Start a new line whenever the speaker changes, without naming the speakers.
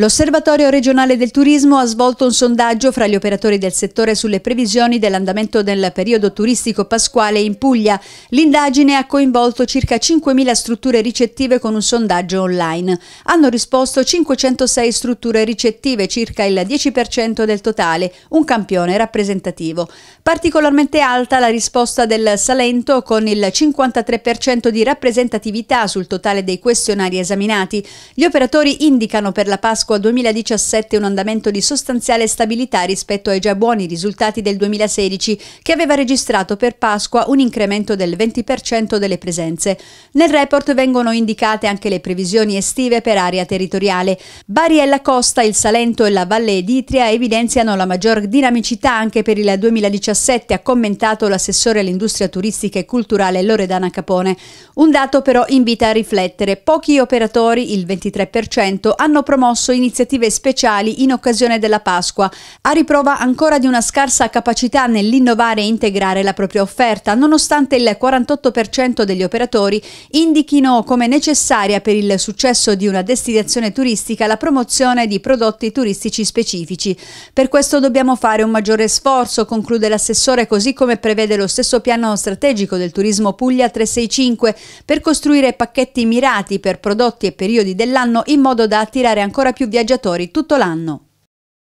L'Osservatorio regionale del turismo ha svolto un sondaggio fra gli operatori del settore sulle previsioni dell'andamento del periodo turistico pasquale in Puglia. L'indagine ha coinvolto circa 5.000 strutture ricettive con un sondaggio online. Hanno risposto 506 strutture ricettive, circa il 10% del totale, un campione rappresentativo. Particolarmente alta la risposta del Salento con il 53% di rappresentatività sul totale dei questionari esaminati. Gli operatori indicano per la Pasqua Pasqua 2017 un andamento di sostanziale stabilità rispetto ai già buoni risultati del 2016, che aveva registrato per Pasqua un incremento del 20% delle presenze. Nel report vengono indicate anche le previsioni estive per area territoriale. Bari e la costa, il Salento e la Valle Editria evidenziano la maggior dinamicità anche per il 2017, ha commentato l'assessore all'industria turistica e culturale Loredana Capone. Un dato però invita a riflettere. Pochi operatori, il 23%, hanno promosso i iniziative speciali in occasione della Pasqua, a riprova ancora di una scarsa capacità nell'innovare e integrare la propria offerta, nonostante il 48% degli operatori indichino come necessaria per il successo di una destinazione turistica la promozione di prodotti turistici specifici. Per questo dobbiamo fare un maggiore sforzo, conclude l'assessore, così come prevede lo stesso piano strategico del turismo Puglia 365 per costruire pacchetti mirati per prodotti e periodi dell'anno in modo da attirare ancora più viaggiatori tutto l'anno.